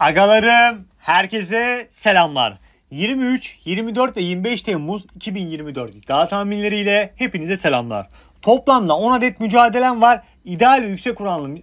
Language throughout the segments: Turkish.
Agalarım herkese selamlar. 23, 24 ve 25 Temmuz 2024 iddia tahminleriyle hepinize selamlar. Toplamda 10 adet mücadelem var. İdeal yüksek oranlı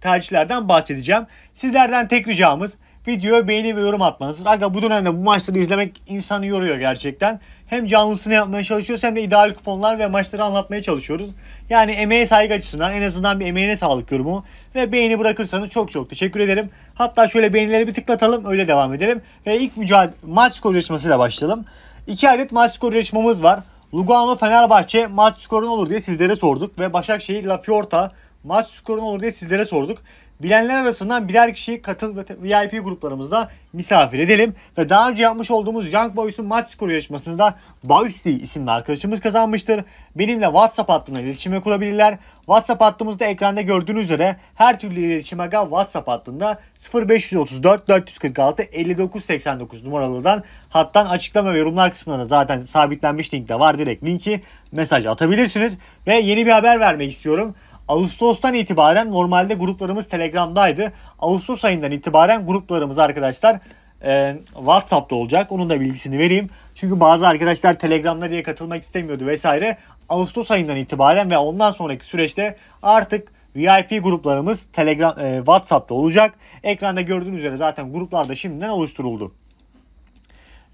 tercihlerden bahsedeceğim. Sizlerden tek ricamız videoya beğeni ve yorum atmanız. Aga bu dönemde bu maçları izlemek insanı yoruyor gerçekten. Hem canlısını yapmaya çalışıyoruz hem de ideal kuponlar ve maçları anlatmaya çalışıyoruz. Yani emeğe saygı açısından en azından bir emeğine sağlık yorumu ve beğeni bırakırsanız çok çok teşekkür ederim. Hatta şöyle beğenileri bir tıklatalım öyle devam edelim. Ve ilk mücadele maç skoru yarışmasıyla başlayalım. İki adet maç skoru yarışmamız var. Lugano Fenerbahçe maç skoru ne olur diye sizlere sorduk ve Başakşehir La Fiorta maç skoru ne olur diye sizlere sorduk bilenler arasından birer kişiyi katıl VIP gruplarımızda misafir edelim. Ve daha önce yapmış olduğumuz Young Boys'un maç skoru yarışmasında Bausi isimli arkadaşımız kazanmıştır. Benimle WhatsApp hattına iletişime kurabilirler. WhatsApp hattımızda ekranda gördüğünüz üzere her türlü iletişim aga WhatsApp hattında 0534 446 5989 numaralıdan hattan açıklama ve yorumlar kısmına da zaten sabitlenmiş link de var direkt linki mesaj atabilirsiniz. Ve yeni bir haber vermek istiyorum. Ağustos'tan itibaren normalde gruplarımız Telegram'daydı. Ağustos ayından itibaren gruplarımız arkadaşlar e, WhatsApp'ta olacak. Onun da bilgisini vereyim. Çünkü bazı arkadaşlar Telegram'da diye katılmak istemiyordu vesaire. Ağustos ayından itibaren ve ondan sonraki süreçte artık VIP gruplarımız Telegram e, WhatsApp'ta olacak. Ekranda gördüğünüz üzere zaten gruplar da şimdiden oluşturuldu.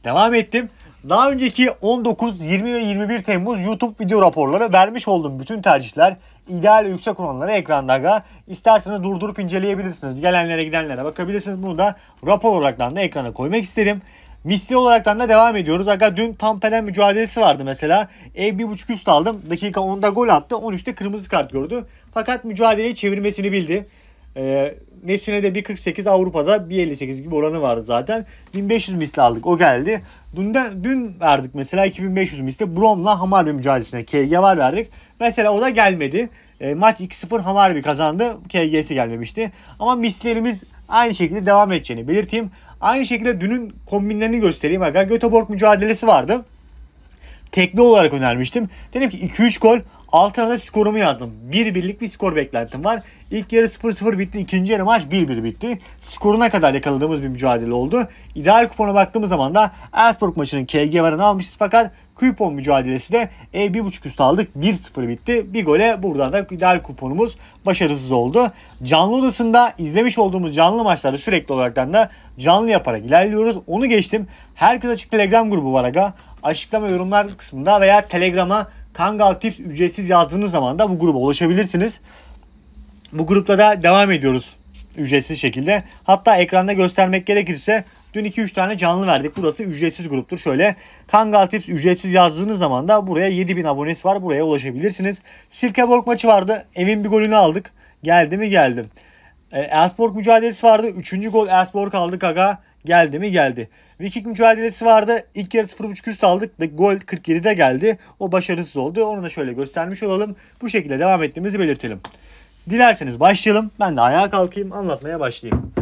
Devam ettim. Daha önceki 19, 20 ve 21 Temmuz YouTube video raporları vermiş olduğum bütün tercihler ideal yüksek oranları ekranda aga. İsterseniz durdurup inceleyebilirsiniz. Gelenlere gidenlere bakabilirsiniz. Bunu da rapor olarak da ekrana koymak isterim. Misli olarak da devam ediyoruz. Aga dün Tampere mücadelesi vardı mesela. Ev 1.5 üst aldım. Dakika 10'da gol attı. 13'te kırmızı kart gördü. Fakat mücadeleyi çevirmesini bildi. Ee, Nesine de 1.48 Avrupa'da 1.58 gibi oranı vardı zaten. 1500 misli aldık o geldi. Dünden, dün verdik mesela 2500 misli Brom'la Hamarby mücadelesine KG var verdik. Mesela o da gelmedi. E, maç 2-0 Hamarbi kazandı. KG'si gelmemişti. Ama mislerimiz aynı şekilde devam edeceğini belirteyim. Aynı şekilde dünün kombinlerini göstereyim. Aga Göteborg mücadelesi vardı. Tekli olarak önermiştim. Dedim ki 2-3 gol. Altına da skorumu yazdım. 1 birlik bir skor beklentim var. İlk yarı 0-0 bitti. ikinci yarı maç 1-1 bitti. Skoruna kadar yakaladığımız bir mücadele oldu. İdeal kupona baktığımız zaman da Elsborg maçının KG varını almışız fakat Kupon mücadelesi de e, 1.5 üst aldık. 1-0 bitti. Bir gole buradan da ideal kuponumuz başarısız oldu. Canlı odasında izlemiş olduğumuz canlı maçları sürekli olarak da canlı yaparak ilerliyoruz. Onu geçtim. Herkes açık Telegram grubu var aga. Açıklama yorumlar kısmında veya Telegram'a Kangal Tips ücretsiz yazdığınız zaman da bu gruba ulaşabilirsiniz. Bu grupta da devam ediyoruz ücretsiz şekilde. Hatta ekranda göstermek gerekirse Dün 2-3 tane canlı verdik. Burası ücretsiz gruptur. Şöyle Kangal Tips ücretsiz yazdığınız zaman da buraya 7000 abonesi var. Buraya ulaşabilirsiniz. Silkeborg maçı vardı. Evin bir golünü aldık. Geldi mi geldi? E, mücadelesi vardı. Üçüncü gol Elfsborg aldı Kaga. Geldi mi geldi. Viking mücadelesi vardı. İlk yarı 0.5 üst aldık. Ve gol 47'de geldi. O başarısız oldu. Onu da şöyle göstermiş olalım. Bu şekilde devam ettiğimizi belirtelim. Dilerseniz başlayalım. Ben de ayağa kalkayım. Anlatmaya başlayayım.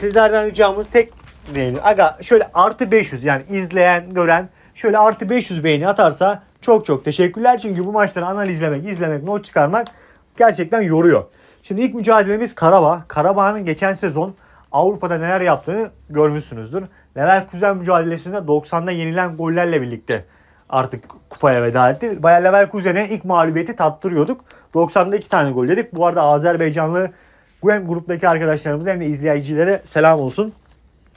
Sizlerden ricamız tek diyelim. Aga şöyle artı 500 yani izleyen gören şöyle artı 500 beğeni atarsa çok çok teşekkürler. Çünkü bu maçları analizlemek, izlemek, not çıkarmak gerçekten yoruyor. Şimdi ilk mücadelemiz Karabağ. Karabağ'ın geçen sezon Avrupa'da neler yaptığını görmüşsünüzdür. Leverkusen mücadelesinde 90'da yenilen gollerle birlikte artık kupaya veda etti. Bayer Leverkusen'e ilk mağlubiyeti tattırıyorduk. 90'da iki tane gol dedik. Bu arada Azerbaycanlı hem gruptaki arkadaşlarımıza hem de izleyicilere selam olsun.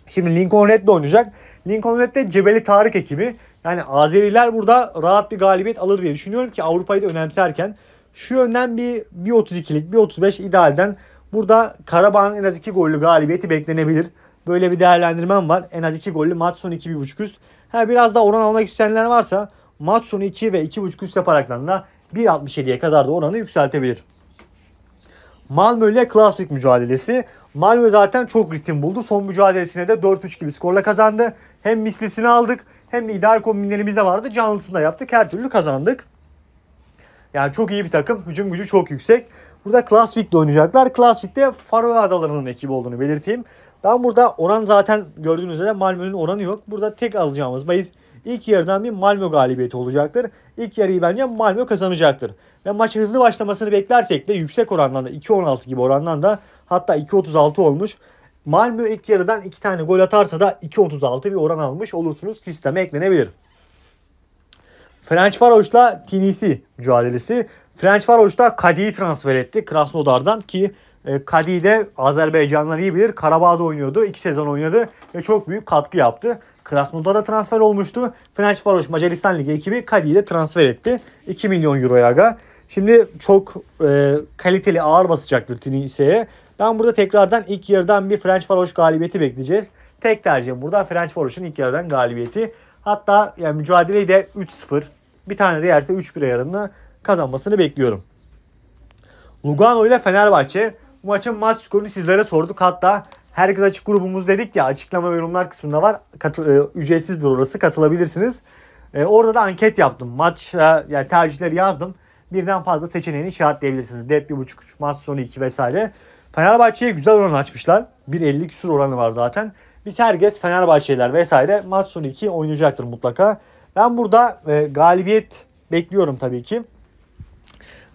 Şimdi Lincoln Red de oynayacak. Lincoln Red de Cebeli Tarık ekibi. Yani Azeriler burada rahat bir galibiyet alır diye düşünüyorum ki Avrupa'yı da önemserken. Şu yönden bir bir 35 idealden burada Karabağ'ın en az 2 gollü galibiyeti beklenebilir. Böyle bir değerlendirmem var. En az 2 gollü maç sonu 2.5 üst. Ha, biraz daha oran almak isteyenler varsa maç sonu 2 ve 2.5 üst yaparaktan da 1.67'ye kadar da oranı yükseltebilir. Malmö ile klasik mücadelesi. Malmö zaten çok ritim buldu. Son mücadelesine de 4-3 gibi skorla kazandı. Hem mislisini aldık hem de ideal kombinlerimiz de vardı. Canlısını da yaptık. Her türlü kazandık. Yani çok iyi bir takım. Hücum gücü çok yüksek. Burada de oynayacaklar. de Faroe Adaları'nın ekibi olduğunu belirteyim. Ben burada oran zaten gördüğünüz üzere Malmö'nün oranı yok. Burada tek alacağımız bahis ilk yarıdan bir Malmö galibiyeti olacaktır. İlk yarıyı bence Malmö kazanacaktır. Ve maça hızlı başlamasını beklersek de yüksek orandan da 2.16 gibi orandan da hatta 2.36 olmuş. Malmö ilk yarıdan 2 tane gol atarsa da 2.36 bir oran almış olursunuz. Sisteme eklenebilir. French Varoş'la TNC mücadelesi. French Varoş'ta Kadi'yi transfer etti Krasnodar'dan ki e, Kadi de Azerbaycanlar iyi bilir. Karabağ'da oynuyordu. 2 sezon oynadı ve çok büyük katkı yaptı. Krasnodar'a transfer olmuştu. Fenerbahçe Varoş Macaristan Ligi ekibi Kadi'yi de transfer etti. 2 milyon euroya aga. Şimdi çok e, kaliteli ağır basacaktır Tunisya'ya. Ben burada tekrardan ilk yarıdan bir French Faroş galibiyeti bekleyeceğiz. Tek tercihim burada French Faroş'un ilk yarıdan galibiyeti. Hatta yani mücadeleyi de 3-0 bir tane de yerse 3-1 yarını kazanmasını bekliyorum. Lugano ile Fenerbahçe bu maçın maç skorunu sizlere sorduk. Hatta herkes açık grubumuz dedik ya açıklama ve yorumlar kısmında var. Katıl, e, ücretsizdir orası katılabilirsiniz. E, orada da anket yaptım. Maç e, yani tercihleri yazdım birden fazla seçeneğini işaretleyebilirsiniz. Dep 1.5, maç sonu 2 vesaire. Fenerbahçe'ye güzel oran açmışlar. 1.50 küsur oranı var zaten. Biz herkes Fenerbahçeler vesaire maç sonu 2 oynayacaktır mutlaka. Ben burada e, galibiyet bekliyorum tabii ki.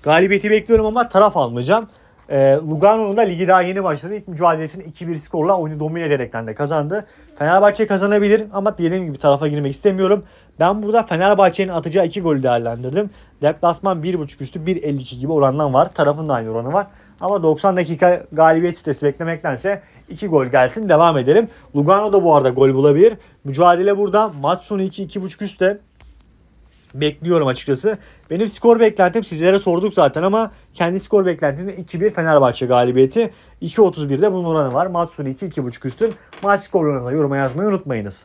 Galibiyeti bekliyorum ama taraf almayacağım. E, Lugano'nun da ligi daha yeni başladı. İlk mücadelesini 2-1 skorla oyunu domine ederekten de kazandı. Fenerbahçe kazanabilir ama dediğim gibi tarafa girmek istemiyorum. Ben burada Fenerbahçe'nin atacağı 2 golü değerlendirdim. Deplasman 1.5 üstü 1.52 gibi orandan var. Tarafın da aynı oranı var. Ama 90 dakika galibiyet sitesi beklemektense 2 gol gelsin devam edelim. Lugano da bu arada gol bulabilir. Mücadele burada. Maç sonu 2 2.5 üstte bekliyorum açıkçası. Benim skor beklentim sizlere sorduk zaten ama kendi skor beklentim 2-1 Fenerbahçe galibiyeti. 2.31'de bunun oranı var. Maç sonu 2-2.5 üstün. Maç skorlarına yoruma yazmayı unutmayınız.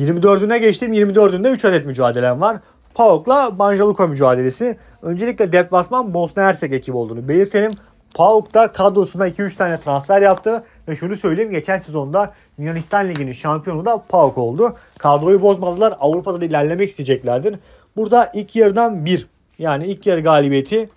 24'üne geçtim. 24'ünde 3 adet mücadelem var. PAOK'la Banjaluka mücadelesi. Öncelikle deplasman Bosna Hersek ekibi olduğunu belirtelim. PAOK da kadrosuna 2-3 tane transfer yaptı. Ve şunu söyleyeyim geçen sezonda Yunanistan Ligi'nin şampiyonu da PAOK oldu. Kadroyu bozmadılar. Avrupa'da da ilerlemek isteyeceklerdir. Burada ilk yarıdan bir yani ilk yarı galibiyeti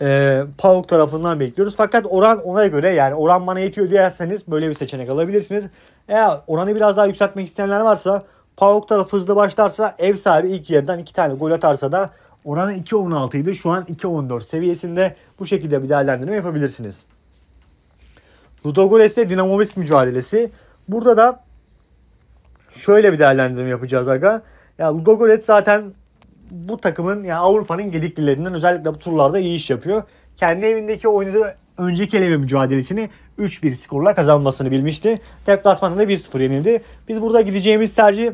e, PAOK tarafından bekliyoruz. Fakat oran ona göre yani oran bana yetiyor diyerseniz böyle bir seçenek alabilirsiniz. Eğer oranı biraz daha yükseltmek isteyenler varsa Pauk tarafı hızlı başlarsa ev sahibi ilk yerden 2 tane gol atarsa da oranı 2.16 idi. Şu an 2.14 seviyesinde bu şekilde bir değerlendirme yapabilirsiniz. Ludogores'te Dinamovisk mücadelesi. Burada da şöyle bir değerlendirme yapacağız aga. Ya Ludogorets zaten bu takımın yani Avrupa'nın gediklilerinden özellikle bu turlarda iyi iş yapıyor. Kendi evindeki oynadığı önceki eleme mücadelesini 3-1 skorla kazanmasını bilmişti. Deplasmanda 1-0 yenildi. Biz burada gideceğimiz tercih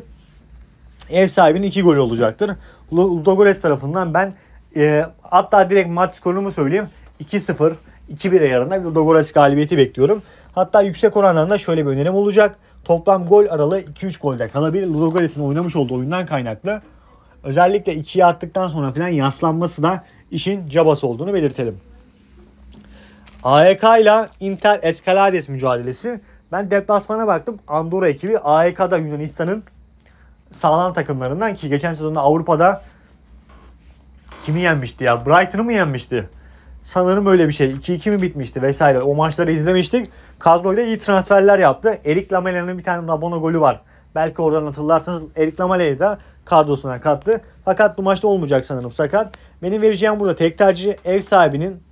ev sahibinin 2 golü olacaktır. Ludogorets tarafından ben e, hatta direkt maç skorunu söyleyeyim. 2-0, 2 1 yarına bir Ludogorets galibiyeti bekliyorum. Hatta yüksek oranlarda da şöyle bir önerim olacak. Toplam gol aralığı 2-3 golde kalabilir. Ludogorets'in oynamış olduğu oyundan kaynaklı. Özellikle 2'ye attıktan sonra falan yaslanması da işin cabası olduğunu belirtelim. AEK ile Inter Escalades mücadelesi. Ben deplasmana baktım. Andorra ekibi AEK'da Yunanistan'ın sağlam takımlarından ki geçen sezonda Avrupa'da kimi yenmişti ya? Brighton'ı mı yenmişti? Sanırım öyle bir şey. 2-2 mi bitmişti vesaire. O maçları izlemiştik. Kadroyla iyi transferler yaptı. Erik Lamela'nın bir tane Rabona golü var. Belki oradan hatırlarsanız Erik Lamela'yı da kadrosuna kattı. Fakat bu maçta olmayacak sanırım sakat. Benim vereceğim burada tek tercih ev sahibinin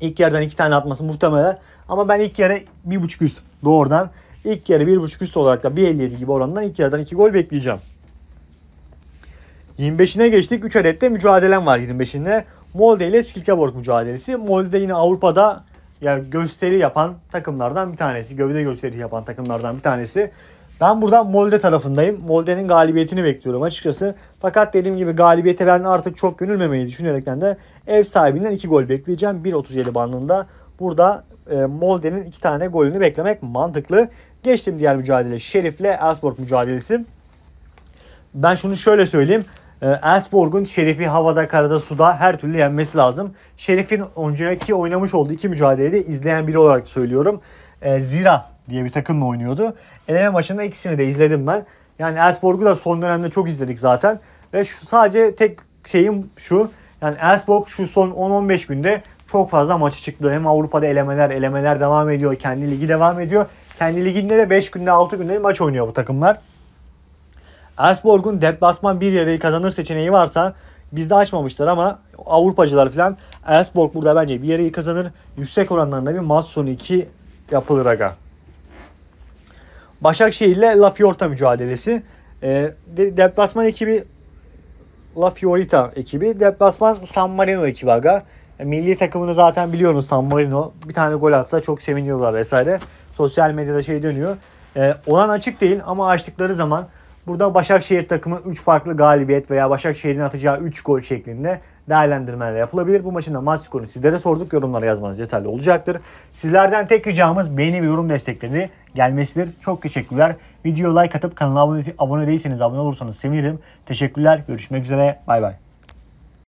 İlk yarıdan iki tane atması muhtemelen. Ama ben ilk yarı bir buçuk üst doğrudan. İlk yarı bir buçuk üst olarak da 1.57 gibi oranından ilk yarıdan iki gol bekleyeceğim. 25'ine geçtik. 3 adette mücadelem var 25'inde. Molde ile Silkeborg mücadelesi. Molde yine Avrupa'da yani gösteri yapan takımlardan bir tanesi. Gövde gösteri yapan takımlardan bir tanesi. Ben buradan Molde tarafındayım. Molde'nin galibiyetini bekliyorum açıkçası. Fakat dediğim gibi galibiyete ben artık çok gönülmemeyi düşünerekten de ev sahibinden 2 gol bekleyeceğim. 1.37 bandında. Burada e, Molde'nin 2 tane golünü beklemek mantıklı. Geçtim diğer mücadele. Şerif'le Elfsborg mücadelesi. Ben şunu şöyle söyleyeyim. E, Şerif'i havada, karada, suda her türlü yenmesi lazım. Şerif'in önceki oynamış olduğu iki mücadelede izleyen biri olarak söylüyorum. E, Zira diye bir takımla oynuyordu. Eleme maçında ikisini de izledim ben. Yani Ersborg'u da son dönemde çok izledik zaten. Ve şu sadece tek şeyim şu. Yani Ersborg şu son 10-15 günde çok fazla maçı çıktı. Hem Avrupa'da elemeler, elemeler devam ediyor. Kendi ligi devam ediyor. Kendi liginde de 5 günde 6 günde maç oynuyor bu takımlar. Ersborg'un deplasman bir yarayı kazanır seçeneği varsa bizde açmamışlar ama Avrupacılar falan Ersborg burada bence bir yarayı kazanır. Yüksek oranlarında bir maç sonu 2 yapılır aga. Başakşehir ile Lafiorta mücadelesi. E, deplasman ekibi La Fiorita ekibi. Deplasman San Marino ekibi aga. E, milli takımını zaten biliyorsunuz San Marino. Bir tane gol atsa çok seviniyorlar vesaire. Sosyal medyada şey dönüyor. E, oran açık değil ama açtıkları zaman Burada Başakşehir takımı 3 farklı galibiyet veya Başakşehir'in atacağı 3 gol şeklinde değerlendirmeler yapılabilir. Bu maçın da maç skorunu sizlere sorduk. Yorumlara yazmanız yeterli olacaktır. Sizlerden tek ricamız beğeni ve yorum destekleri gelmesidir. Çok teşekkürler. Video like atıp kanala abone, abone değilseniz abone olursanız sevinirim. Teşekkürler. Görüşmek üzere. Bay bay.